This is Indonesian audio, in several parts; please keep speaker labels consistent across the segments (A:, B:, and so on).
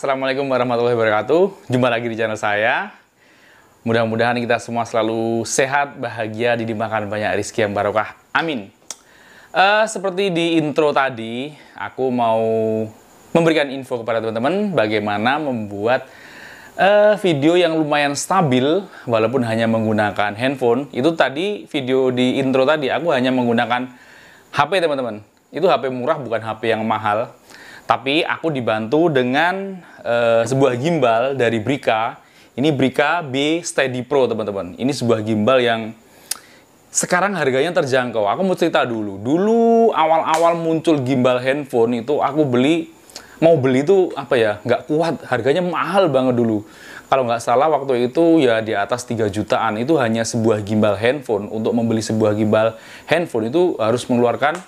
A: Assalamualaikum warahmatullahi wabarakatuh. Jumpa lagi di channel saya. Mudah-mudahan kita semua selalu sehat, bahagia, didimakan banyak rizki yang barokah. Amin. Uh, seperti di intro tadi, aku mau memberikan info kepada teman-teman bagaimana membuat uh, video yang lumayan stabil walaupun hanya menggunakan handphone. Itu tadi video di intro tadi aku hanya menggunakan HP teman-teman. Itu HP murah bukan HP yang mahal tapi aku dibantu dengan uh, sebuah gimbal dari Brika. Ini Brika B Steady Pro, teman-teman. Ini sebuah gimbal yang sekarang harganya terjangkau. Aku mau cerita dulu. Dulu awal-awal muncul gimbal handphone itu aku beli mau beli itu apa ya nggak kuat harganya mahal banget dulu kalau nggak salah waktu itu ya di atas 3 jutaan itu hanya sebuah gimbal handphone untuk membeli sebuah gimbal handphone itu harus mengeluarkan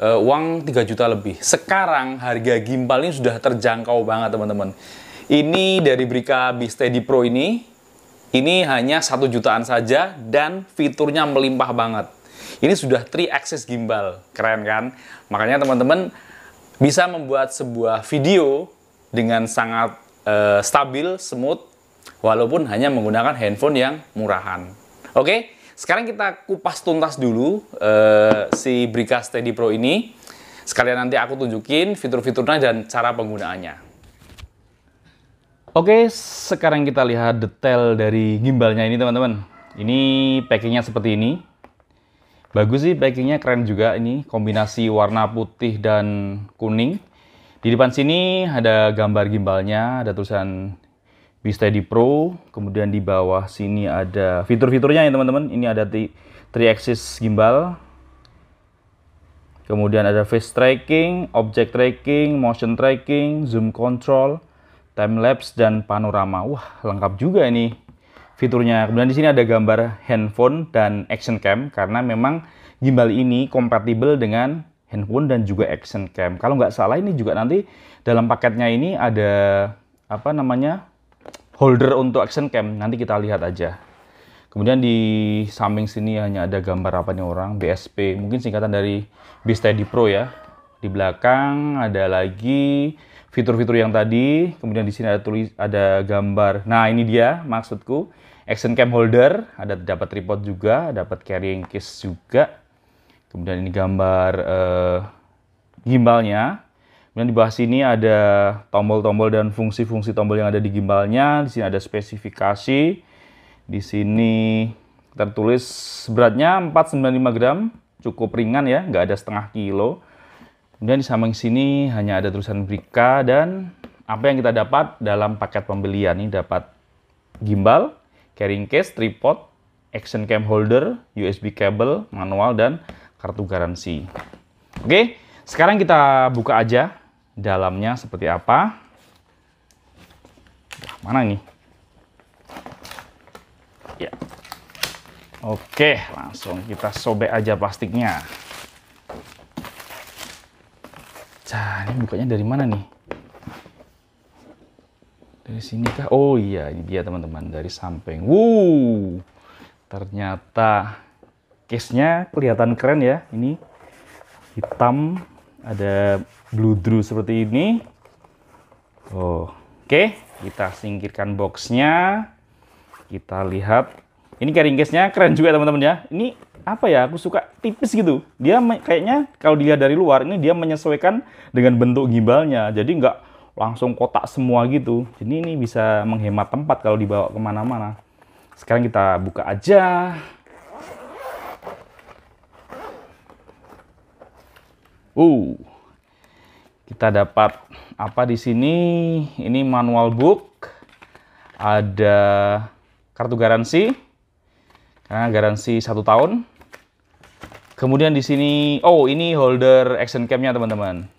A: uh, uang 3 juta lebih. Sekarang harga gimbal ini sudah terjangkau banget teman-teman. Ini dari Brika Bistedi Pro ini, ini hanya satu jutaan saja dan fiturnya melimpah banget. Ini sudah 3 axis gimbal, keren kan? Makanya teman-teman bisa membuat sebuah video dengan sangat uh, stabil, smooth, walaupun hanya menggunakan handphone yang murahan. Oke? Okay? Sekarang kita kupas tuntas dulu uh, si Brika Steady Pro ini. Sekalian nanti aku tunjukin fitur-fiturnya dan cara penggunaannya. Oke, sekarang kita lihat detail dari gimbalnya ini teman-teman. Ini packingnya seperti ini. Bagus sih packingnya, keren juga ini. Kombinasi warna putih dan kuning. Di depan sini ada gambar gimbalnya, ada tulisan v Steady Pro, kemudian di bawah sini ada fitur-fiturnya ya teman-teman. Ini ada 3 axis gimbal. Kemudian ada face tracking, object tracking, motion tracking, zoom control, time lapse dan panorama. Wah, lengkap juga ini fiturnya. Kemudian di sini ada gambar handphone dan action cam karena memang gimbal ini kompatibel dengan handphone dan juga action cam. Kalau nggak salah ini juga nanti dalam paketnya ini ada apa namanya holder untuk action cam nanti kita lihat aja kemudian di samping sini hanya ada gambar apa nih orang BSP mungkin singkatan dari Be Steady Pro ya di belakang ada lagi fitur-fitur yang tadi kemudian di sini ada tulis ada gambar nah ini dia maksudku action cam holder ada dapat tripod juga dapat carrying case juga kemudian ini gambar uh, gimbalnya Kemudian di bawah sini ada tombol-tombol dan fungsi-fungsi tombol yang ada di gimbalnya. Di sini ada spesifikasi. Di sini tertulis beratnya 495 gram, cukup ringan ya, nggak ada setengah kilo. Kemudian di samping sini hanya ada tulisan Brika dan apa yang kita dapat dalam paket pembelian ini dapat gimbal, carrying case, tripod, action cam holder, USB cable, manual dan kartu garansi. Oke, sekarang kita buka aja dalamnya seperti apa. Wah, mana ini? Ya. Oke, langsung kita sobek aja plastiknya. Cah, ini bukanya dari mana nih? Dari sini kah? Oh iya, ini dia teman-teman, dari samping. Wow, ternyata case-nya kelihatan keren ya. Ini hitam, ada Bludru seperti ini. Oh, oke, okay. kita singkirkan boxnya. Kita lihat. Ini carrying case-nya keren juga teman-teman ya. Ini apa ya? Aku suka tipis gitu. Dia kayaknya kalau dilihat dari luar ini dia menyesuaikan dengan bentuk gimbalnya. Jadi nggak langsung kotak semua gitu. Jadi ini bisa menghemat tempat kalau dibawa kemana-mana. Sekarang kita buka aja. Uh, kita dapat apa di sini? Ini manual book, ada kartu garansi, karena garansi satu tahun. Kemudian di sini, oh ini holder action camnya teman-teman.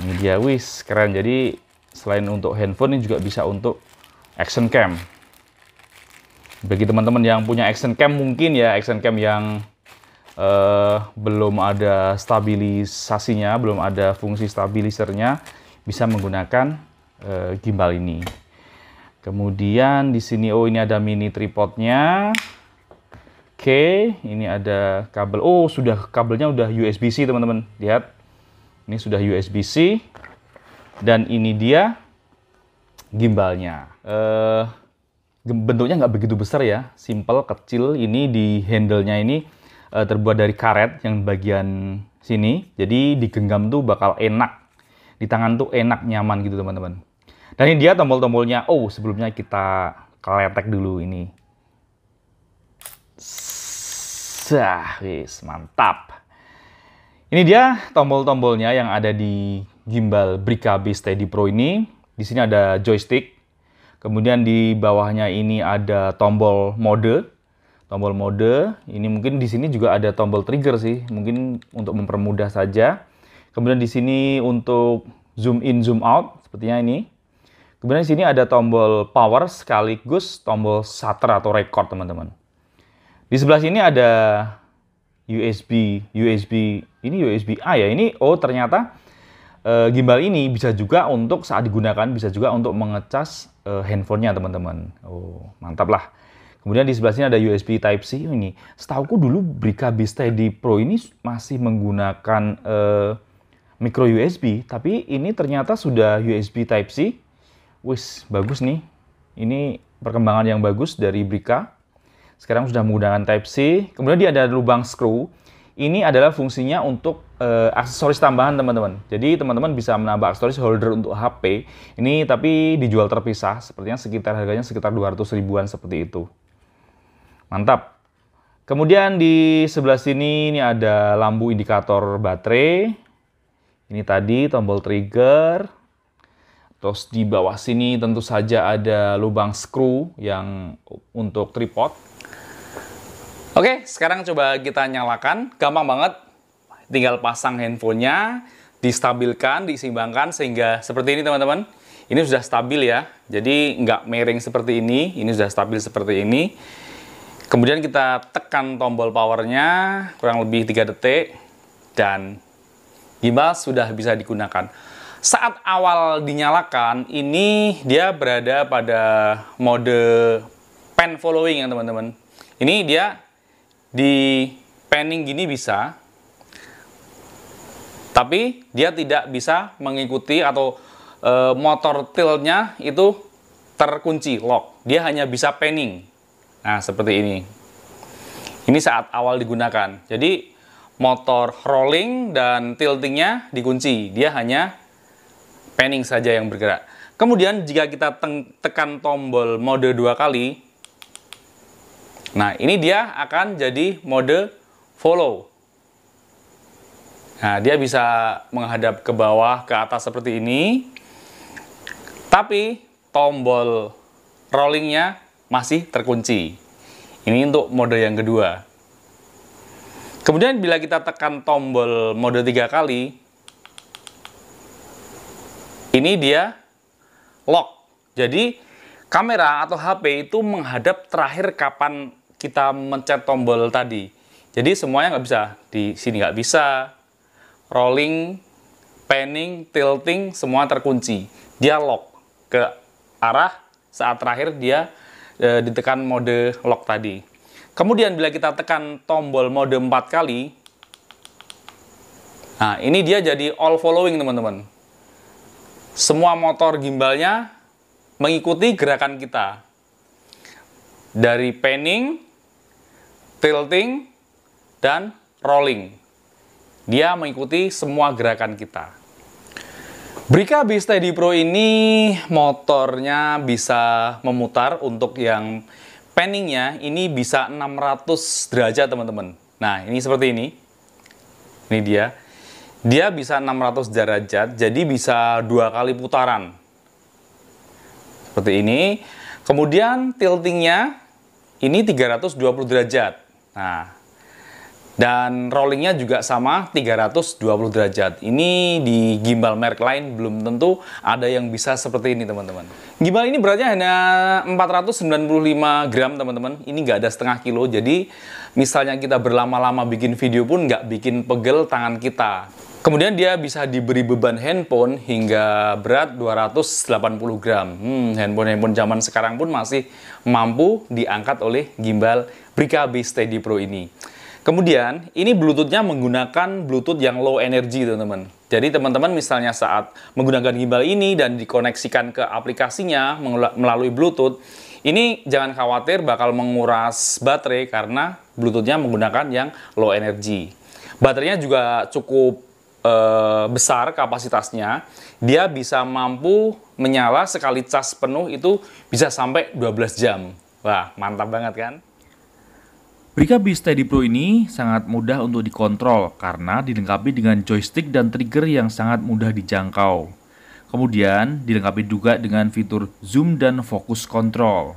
A: Ini dia, wis keren. Jadi selain untuk handphone ini juga bisa untuk action cam. Bagi teman-teman yang punya action cam mungkin ya action cam yang uh, belum ada stabilisasinya, belum ada fungsi stabilisernya, bisa menggunakan uh, gimbal ini. Kemudian di sini oh ini ada mini tripodnya. Oke, ini ada kabel. Oh, sudah kabelnya udah USB-C, teman-teman. Lihat. Ini sudah USB-C. Dan ini dia gimbalnya. Uh, bentuknya nggak begitu besar ya, simple, kecil. Ini di handle-nya ini Eh, terbuat dari karet yang bagian sini. Jadi digenggam tuh bakal enak. Di tangan tuh enak, nyaman gitu teman-teman. Dan ini dia tombol-tombolnya. Oh, sebelumnya kita keletek dulu ini. Sah, wis, mantap. Ini dia tombol-tombolnya yang ada di gimbal Brika B Steady Pro ini. Di sini ada joystick. Kemudian di bawahnya ini ada tombol mode tombol mode. Ini mungkin di sini juga ada tombol trigger sih, mungkin untuk mempermudah saja. Kemudian di sini untuk zoom in, zoom out, sepertinya ini. Kemudian di sini ada tombol power sekaligus tombol shutter atau record, teman-teman. Di sebelah sini ada USB, USB, ini USB A ya. Ini oh ternyata e, gimbal ini bisa juga untuk saat digunakan bisa juga untuk mengecas e, handphonenya, teman-teman. Oh, mantap lah. Kemudian di sebelah sini ada USB Type-C ini. Setauku dulu Brika Steady Pro ini masih menggunakan uh, micro USB, tapi ini ternyata sudah USB Type-C. Wis, bagus nih. Ini perkembangan yang bagus dari Brika. Sekarang sudah menggunakan Type-C. Kemudian dia ada lubang screw. Ini adalah fungsinya untuk uh, aksesoris tambahan teman-teman. Jadi teman-teman bisa menambah aksesoris holder untuk HP. Ini tapi dijual terpisah, sepertinya sekitar harganya sekitar 200 ribuan seperti itu. Mantap. Kemudian di sebelah sini ini ada lampu indikator baterai. Ini tadi tombol trigger. Terus di bawah sini tentu saja ada lubang screw yang untuk tripod. Oke, sekarang coba kita nyalakan. Gampang banget. Tinggal pasang handphonenya, distabilkan, diseimbangkan sehingga seperti ini teman-teman. Ini sudah stabil ya. Jadi nggak miring seperti ini, ini sudah stabil seperti ini. Kemudian kita tekan tombol powernya kurang lebih 3 detik dan gimbal sudah bisa digunakan. Saat awal dinyalakan, ini dia berada pada mode pan following ya teman-teman. Ini dia di panning gini bisa, tapi dia tidak bisa mengikuti atau e, motor tiltnya itu terkunci lock. Dia hanya bisa panning. Nah, seperti ini. Ini saat awal digunakan. Jadi, motor rolling dan tiltingnya dikunci. Dia hanya panning saja yang bergerak. Kemudian jika kita tekan tombol mode dua kali, nah ini dia akan jadi mode follow. Nah, dia bisa menghadap ke bawah, ke atas seperti ini. Tapi tombol rollingnya masih terkunci. Ini untuk mode yang kedua. Kemudian bila kita tekan tombol mode tiga kali, ini dia lock. Jadi kamera atau HP itu menghadap terakhir kapan kita mencet tombol tadi. Jadi semuanya nggak bisa. Di sini nggak bisa. Rolling, panning, tilting, semua terkunci. Dia lock ke arah saat terakhir dia e, ditekan mode lock tadi. Kemudian bila kita tekan tombol mode 4 kali, nah ini dia jadi all following teman-teman. Semua motor gimbalnya mengikuti gerakan kita. Dari panning, tilting, dan rolling. Dia mengikuti semua gerakan kita. Brika Steady Pro ini motornya bisa memutar untuk yang panningnya ini bisa 600 derajat teman-teman. Nah ini seperti ini, ini dia. Dia bisa 600 derajat, jadi bisa dua kali putaran. Seperti ini. Kemudian tiltingnya ini 320 derajat. Nah dan rollingnya juga sama 320 derajat. Ini di gimbal merek lain belum tentu ada yang bisa seperti ini teman-teman. Gimbal ini beratnya hanya 495 gram teman-teman. Ini nggak ada setengah kilo. Jadi misalnya kita berlama-lama bikin video pun nggak bikin pegel tangan kita. Kemudian dia bisa diberi beban handphone hingga berat 280 gram. handphone hmm, handphone-handphone zaman sekarang pun masih mampu diangkat oleh gimbal Brika B Steady Pro ini. Kemudian, ini Bluetooth-nya menggunakan Bluetooth yang low energy, teman-teman. Jadi, teman-teman misalnya saat menggunakan gimbal ini dan dikoneksikan ke aplikasinya melalui Bluetooth, ini jangan khawatir bakal menguras baterai karena Bluetooth-nya menggunakan yang low energy. Baterainya juga cukup e, besar kapasitasnya. Dia bisa mampu menyala sekali cas penuh itu bisa sampai 12 jam. Wah, mantap banget kan? Bricabee Steady Pro ini sangat mudah untuk dikontrol karena dilengkapi dengan joystick dan trigger yang sangat mudah dijangkau. Kemudian dilengkapi juga dengan fitur zoom dan fokus control.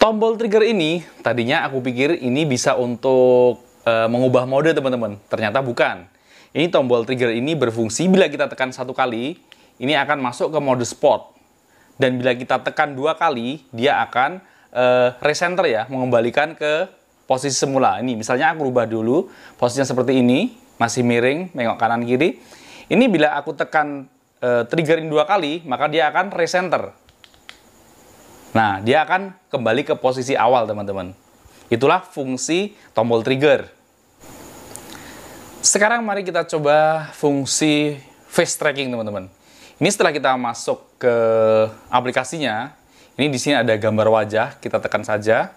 A: Tombol trigger ini tadinya aku pikir ini bisa untuk e, mengubah mode teman-teman, ternyata bukan. Ini tombol trigger ini berfungsi bila kita tekan satu kali, ini akan masuk ke mode sport. Dan bila kita tekan dua kali, dia akan uh, recenter ya, mengembalikan ke posisi semula. Ini misalnya aku rubah dulu posisinya seperti ini, masih miring, mengok kanan kiri. Ini bila aku tekan trigger eh, triggerin dua kali, maka dia akan recenter. Nah, dia akan kembali ke posisi awal, teman-teman. Itulah fungsi tombol trigger. Sekarang mari kita coba fungsi face tracking, teman-teman. Ini setelah kita masuk ke aplikasinya, ini di sini ada gambar wajah, kita tekan saja.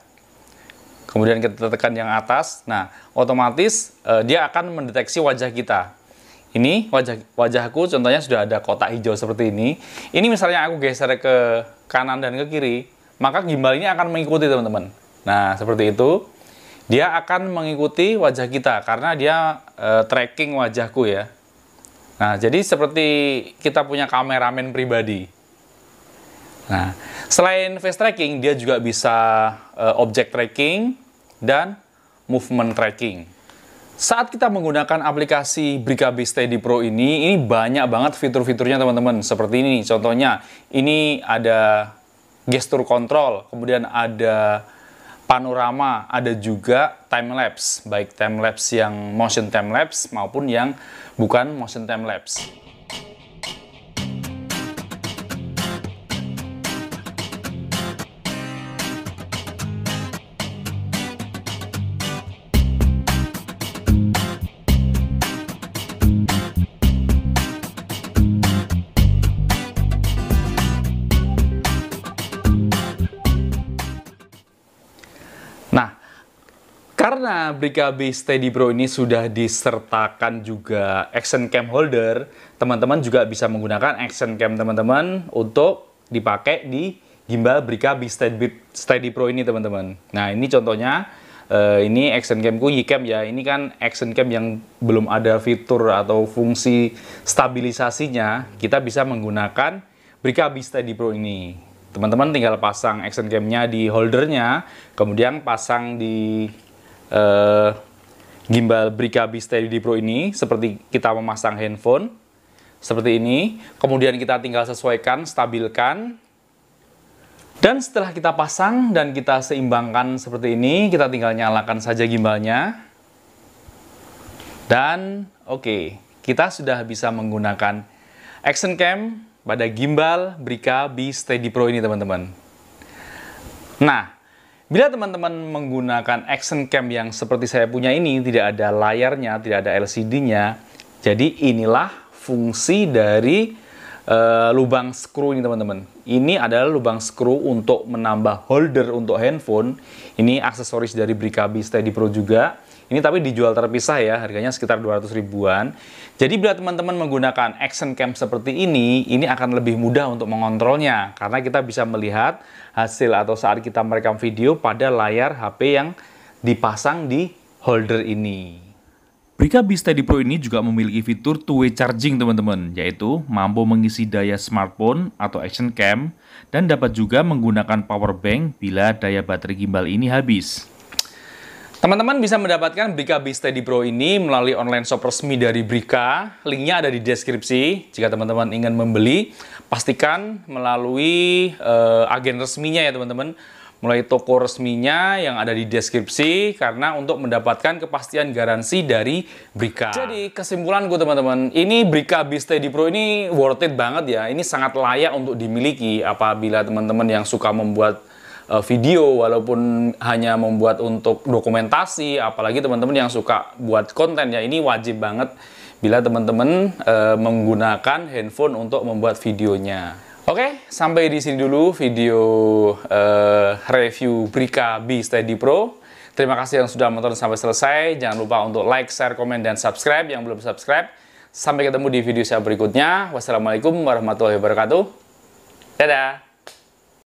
A: Kemudian kita tekan yang atas. Nah, otomatis uh, dia akan mendeteksi wajah kita. Ini wajah wajahku contohnya sudah ada kotak hijau seperti ini. Ini misalnya aku geser ke kanan dan ke kiri, maka gimbal ini akan mengikuti teman-teman. Nah, seperti itu. Dia akan mengikuti wajah kita karena dia e, tracking wajahku ya. Nah, jadi seperti kita punya kameramen pribadi. Nah, selain face tracking, dia juga bisa uh, object tracking dan movement tracking. Saat kita menggunakan aplikasi Brickaby Steady Pro ini, ini banyak banget fitur-fiturnya teman-teman. Seperti ini contohnya. Ini ada gesture control, kemudian ada panorama, ada juga time lapse, baik time lapse yang motion time lapse maupun yang bukan motion time lapse. karena BKB Steady pro ini sudah disertakan juga action cam holder, teman-teman juga bisa menggunakan action cam teman-teman untuk dipakai di gimbal BKB Steady, Steady Pro ini teman-teman. Nah ini contohnya, eh, ini action camku Ycam ya, ini kan action cam yang belum ada fitur atau fungsi stabilisasinya, kita bisa menggunakan BKB Steady Pro ini teman-teman tinggal pasang action camnya di holdernya kemudian pasang di uh, gimbal B Steady Pro ini seperti kita memasang handphone seperti ini. Kemudian kita tinggal sesuaikan, stabilkan. Dan setelah kita pasang dan kita seimbangkan seperti ini, kita tinggal nyalakan saja gimbalnya. Dan oke, okay, kita sudah bisa menggunakan action cam pada gimbal Brika B Steady Pro ini teman-teman. Nah, Bila teman-teman menggunakan action cam yang seperti saya punya ini, tidak ada layarnya, tidak ada LCD-nya, jadi inilah fungsi dari uh, lubang screw ini teman-teman. Ini adalah lubang screw untuk menambah holder untuk handphone. Ini aksesoris dari Brickaby Steady Pro juga. Ini tapi dijual terpisah ya, harganya sekitar 200 ribuan. Jadi bila teman-teman menggunakan action cam seperti ini, ini akan lebih mudah untuk mengontrolnya karena kita bisa melihat hasil atau saat kita merekam video pada layar HP yang dipasang di holder ini. Brika B Steady Pro ini juga memiliki fitur two-way charging teman-teman, yaitu mampu mengisi daya smartphone atau action cam dan dapat juga menggunakan power bank bila daya baterai gimbal ini habis. Teman-teman bisa mendapatkan Big Steady Pro ini melalui online shop resmi dari Brika. Linknya ada di deskripsi. Jika teman-teman ingin membeli, pastikan melalui uh, agen resminya ya teman-teman. Mulai toko resminya yang ada di deskripsi karena untuk mendapatkan kepastian garansi dari Brika. Jadi kesimpulanku teman-teman, ini Brika Bisteady Pro ini worth it banget ya. Ini sangat layak untuk dimiliki apabila teman-teman yang suka membuat uh, video walaupun hanya membuat untuk dokumentasi apalagi teman-teman yang suka buat konten ya ini wajib banget bila teman-teman uh, menggunakan handphone untuk membuat videonya. Oke, okay, sampai di sini dulu video uh, review Brika B Steady Pro. Terima kasih yang sudah menonton sampai selesai. Jangan lupa untuk like, share, komen, dan subscribe yang belum subscribe. Sampai ketemu di video saya berikutnya. Wassalamualaikum warahmatullahi wabarakatuh. Dadah!